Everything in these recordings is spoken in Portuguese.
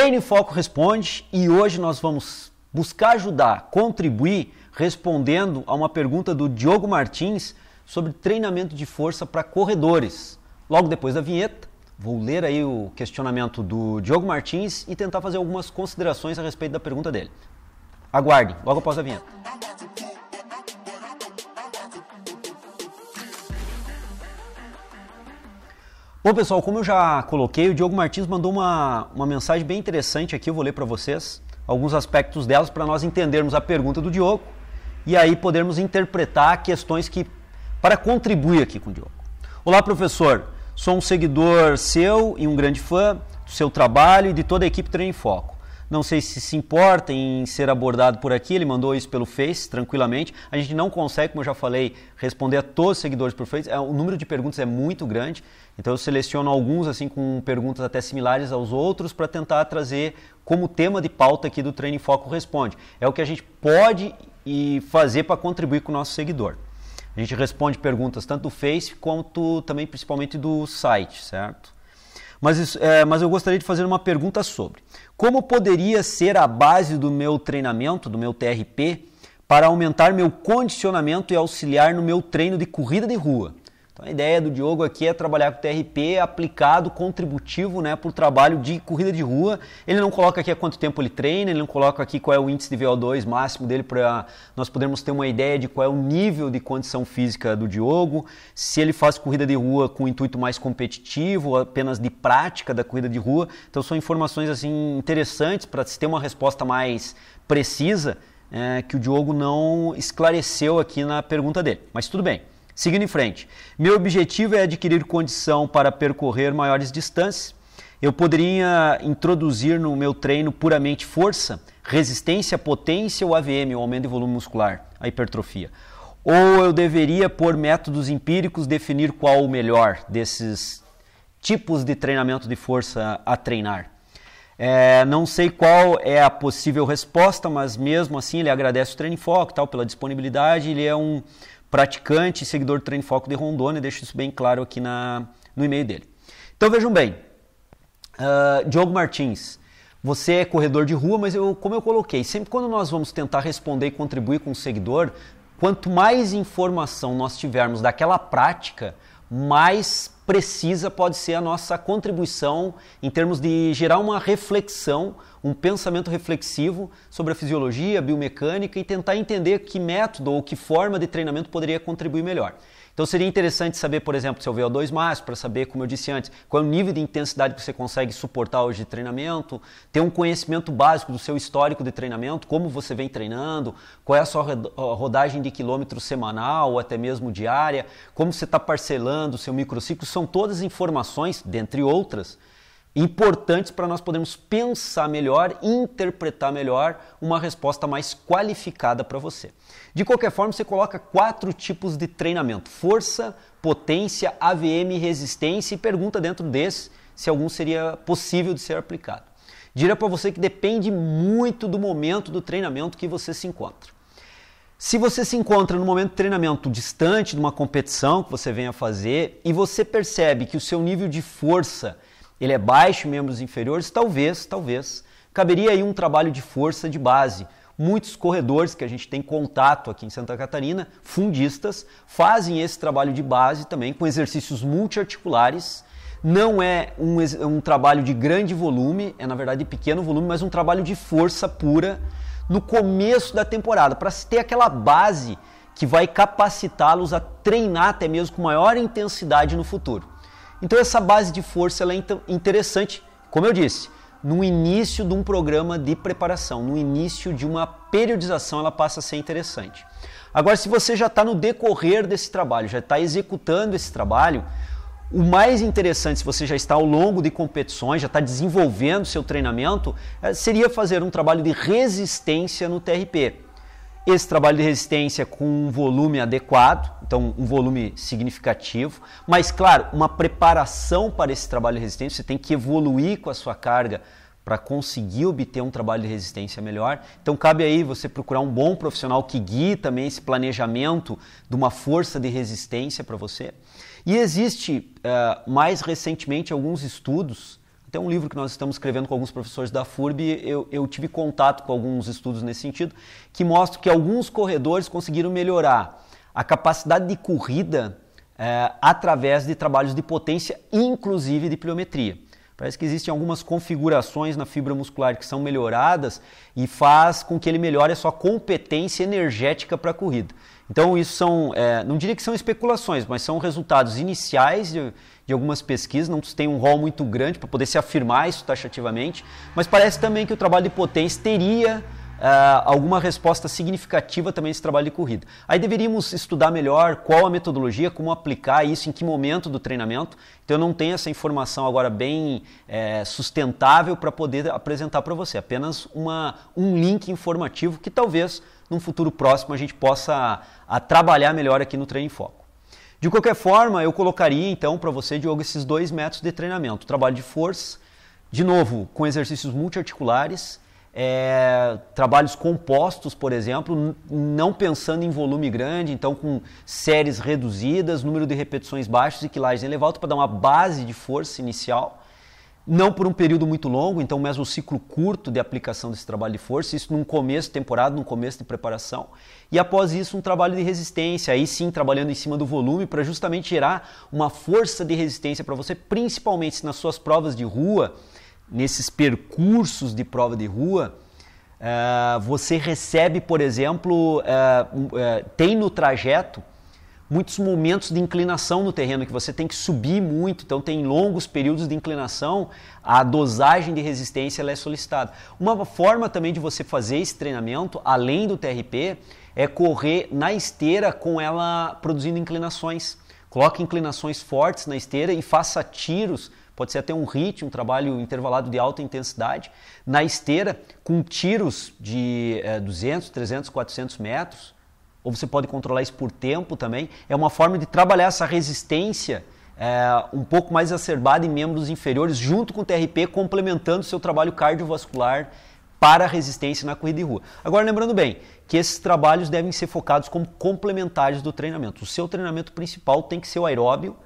Treino em Foco Responde e hoje nós vamos buscar ajudar, contribuir, respondendo a uma pergunta do Diogo Martins sobre treinamento de força para corredores. Logo depois da vinheta, vou ler aí o questionamento do Diogo Martins e tentar fazer algumas considerações a respeito da pergunta dele. Aguarde, logo após a vinheta. Bom, pessoal, como eu já coloquei, o Diogo Martins mandou uma, uma mensagem bem interessante aqui, eu vou ler para vocês alguns aspectos delas para nós entendermos a pergunta do Diogo e aí podermos interpretar questões que para contribuir aqui com o Diogo. Olá, professor. Sou um seguidor seu e um grande fã do seu trabalho e de toda a equipe Treino em Foco não sei se se importa em ser abordado por aqui, ele mandou isso pelo Face, tranquilamente. A gente não consegue, como eu já falei, responder a todos os seguidores por Face. É, o número de perguntas é muito grande, então eu seleciono alguns assim com perguntas até similares aos outros para tentar trazer como tema de pauta aqui do Treino em Foco Responde. É o que a gente pode e fazer para contribuir com o nosso seguidor. A gente responde perguntas tanto do Face quanto também principalmente do site, certo? Mas, é, mas eu gostaria de fazer uma pergunta sobre como poderia ser a base do meu treinamento, do meu TRP, para aumentar meu condicionamento e auxiliar no meu treino de corrida de rua. Então a ideia do Diogo aqui é trabalhar com TRP aplicado, contributivo né, para o trabalho de corrida de rua. Ele não coloca aqui há quanto tempo ele treina, ele não coloca aqui qual é o índice de VO2 máximo dele para nós podermos ter uma ideia de qual é o nível de condição física do Diogo, se ele faz corrida de rua com intuito mais competitivo, apenas de prática da corrida de rua. Então são informações assim interessantes para se ter uma resposta mais precisa é, que o Diogo não esclareceu aqui na pergunta dele. Mas tudo bem. Seguindo em frente, meu objetivo é adquirir condição para percorrer maiores distâncias. Eu poderia introduzir no meu treino puramente força, resistência, potência ou AVM, o aumento de volume muscular, a hipertrofia. Ou eu deveria, por métodos empíricos, definir qual o melhor desses tipos de treinamento de força a treinar. É, não sei qual é a possível resposta, mas mesmo assim ele agradece o Treino em Foco tal, pela disponibilidade. Ele é um, praticante e seguidor do Treino Foco de Rondônia, deixo isso bem claro aqui na, no e-mail dele. Então vejam bem, uh, Diogo Martins, você é corredor de rua, mas eu, como eu coloquei, sempre quando nós vamos tentar responder e contribuir com o seguidor, quanto mais informação nós tivermos daquela prática, mais precisa pode ser a nossa contribuição em termos de gerar uma reflexão, um pensamento reflexivo sobre a fisiologia, a biomecânica e tentar entender que método ou que forma de treinamento poderia contribuir melhor. Então seria interessante saber, por exemplo, seu VO2 máximo, para saber, como eu disse antes, qual é o nível de intensidade que você consegue suportar hoje de treinamento, ter um conhecimento básico do seu histórico de treinamento, como você vem treinando, qual é a sua rodagem de quilômetros semanal ou até mesmo diária, como você está parcelando o seu microciclo, são são todas informações, dentre outras, importantes para nós podermos pensar melhor, interpretar melhor uma resposta mais qualificada para você. De qualquer forma, você coloca quatro tipos de treinamento: força, potência, AVM, resistência e pergunta dentro desse se algum seria possível de ser aplicado. Diria para você que depende muito do momento do treinamento que você se encontra. Se você se encontra no momento de treinamento distante de uma competição que você venha fazer e você percebe que o seu nível de força ele é baixo em membros inferiores, talvez, talvez, caberia aí um trabalho de força de base. Muitos corredores que a gente tem contato aqui em Santa Catarina, fundistas, fazem esse trabalho de base também com exercícios multiarticulares. Não é um, é um trabalho de grande volume, é na verdade pequeno volume, mas um trabalho de força pura no começo da temporada, para se ter aquela base que vai capacitá-los a treinar até mesmo com maior intensidade no futuro. Então essa base de força é interessante, como eu disse, no início de um programa de preparação, no início de uma periodização, ela passa a ser interessante. Agora, se você já está no decorrer desse trabalho, já está executando esse trabalho, o mais interessante, se você já está ao longo de competições, já está desenvolvendo seu treinamento, eh, seria fazer um trabalho de resistência no TRP. Esse trabalho de resistência com um volume adequado, então um volume significativo, mas claro, uma preparação para esse trabalho de resistência, você tem que evoluir com a sua carga para conseguir obter um trabalho de resistência melhor. Então cabe aí você procurar um bom profissional que guie também esse planejamento de uma força de resistência para você. E existe, uh, mais recentemente, alguns estudos, até um livro que nós estamos escrevendo com alguns professores da FURB, eu, eu tive contato com alguns estudos nesse sentido, que mostram que alguns corredores conseguiram melhorar a capacidade de corrida uh, através de trabalhos de potência, inclusive de pliometria. Parece que existem algumas configurações na fibra muscular que são melhoradas e faz com que ele melhore a sua competência energética para a corrida. Então, isso são, é, não diria que são especulações, mas são resultados iniciais de, de algumas pesquisas. Não tem um rol muito grande para poder se afirmar isso taxativamente, mas parece também que o trabalho de potência teria uh, alguma resposta significativa também esse trabalho de corrida. Aí deveríamos estudar melhor qual a metodologia, como aplicar isso, em que momento do treinamento. Então eu não tenho essa informação agora bem é, sustentável para poder apresentar para você, apenas uma, um link informativo que talvez num futuro próximo a gente possa a, ah, trabalhar melhor aqui no Treino em Foco. De qualquer forma, eu colocaria então para você, Diogo, esses dois métodos de treinamento: trabalho de força, de novo com exercícios multiarticulares é, trabalhos compostos, por exemplo, não pensando em volume grande, então com séries reduzidas, número de repetições baixos e quilagens elevadas para dar uma base de força inicial, não por um período muito longo, então mesmo um ciclo curto de aplicação desse trabalho de força, isso num começo de temporada, num começo de preparação, e após isso um trabalho de resistência, aí sim trabalhando em cima do volume para justamente gerar uma força de resistência para você, principalmente nas suas provas de rua, nesses percursos de prova de rua, eh, você recebe, por exemplo, eh, eh, tem no trajeto muitos momentos de inclinação no terreno que você tem que subir muito, então tem longos períodos de inclinação, a dosagem de resistência é solicitada. Uma forma também de você fazer esse treinamento, além do TRP, é correr na esteira com ela produzindo inclinações. Coloque inclinações fortes na esteira e faça tiros pode ser até um ritmo um trabalho intervalado de alta intensidade, na esteira com tiros de é, 200, 300, 400 metros, ou você pode controlar isso por tempo também. É uma forma de trabalhar essa resistência é, um pouco mais acerbada em membros inferiores, junto com o TRP, complementando o seu trabalho cardiovascular para a resistência na corrida de rua. Agora, lembrando bem que esses trabalhos devem ser focados como complementares do treinamento. O seu treinamento principal tem que ser o aeróbio,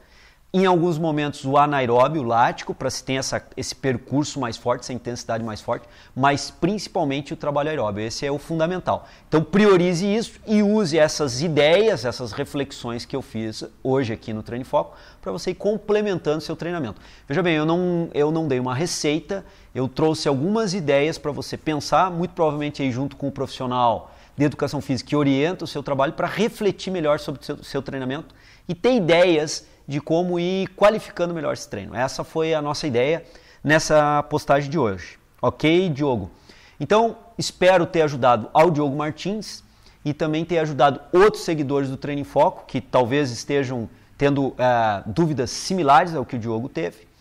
em alguns momentos, o anaeróbio, o lático, para se ter essa, esse percurso mais forte, essa intensidade mais forte, mas principalmente o trabalho aeróbio. Esse é o fundamental. Então, priorize isso e use essas ideias, essas reflexões que eu fiz hoje aqui no Treino Foco, para você ir complementando seu treinamento. Veja bem, eu não, eu não dei uma receita, eu trouxe algumas ideias para você pensar, muito provavelmente aí junto com o profissional de educação física que orienta o seu trabalho para refletir melhor sobre o seu, seu treinamento e ter ideias de como ir qualificando melhor esse treino. Essa foi a nossa ideia nessa postagem de hoje. Ok, Diogo? Então, espero ter ajudado ao Diogo Martins e também ter ajudado outros seguidores do Treino em Foco que talvez estejam tendo eh, dúvidas similares ao que o Diogo teve.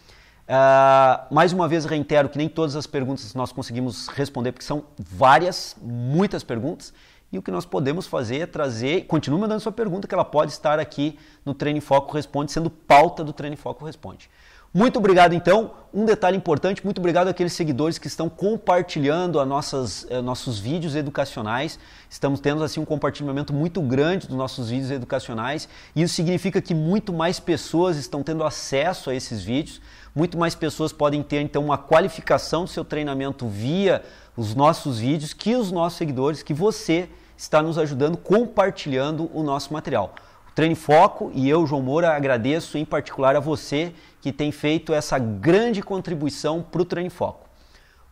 Uh, mais uma vez reitero que nem todas as perguntas nós conseguimos responder, porque são várias, muitas perguntas. E o que nós podemos fazer é trazer, continue mandando sua pergunta, que ela pode estar aqui no Treino Foco Responde, sendo pauta do Treino Foco Responde. Muito obrigado, então. Um detalhe importante: muito obrigado àqueles seguidores que estão compartilhando nossas, eh, nossos vídeos educacionais. Estamos tendo assim um compartilhamento muito grande dos nossos vídeos educacionais. Isso significa que muito mais pessoas estão tendo acesso a esses vídeos. Muito mais pessoas podem ter então uma qualificação do seu treinamento via os nossos vídeos que os nossos seguidores, que você está nos ajudando compartilhando o nosso material. O Treine Foco e eu, João Moura, agradeço em particular a você que tem feito essa grande contribuição para o Treine Foco.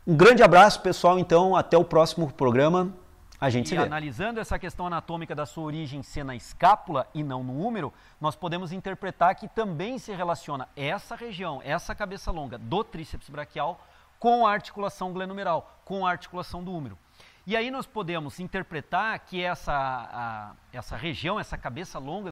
Um grande abraço, pessoal. Então, até o próximo programa. A gente e se vê. analisando essa questão anatômica da sua origem ser na escápula e não no úmero, nós podemos interpretar que também se relaciona essa região, essa cabeça longa do tríceps braquial com a articulação glenumeral, com a articulação do úmero. E aí nós podemos interpretar que essa, a, essa região, essa cabeça longa,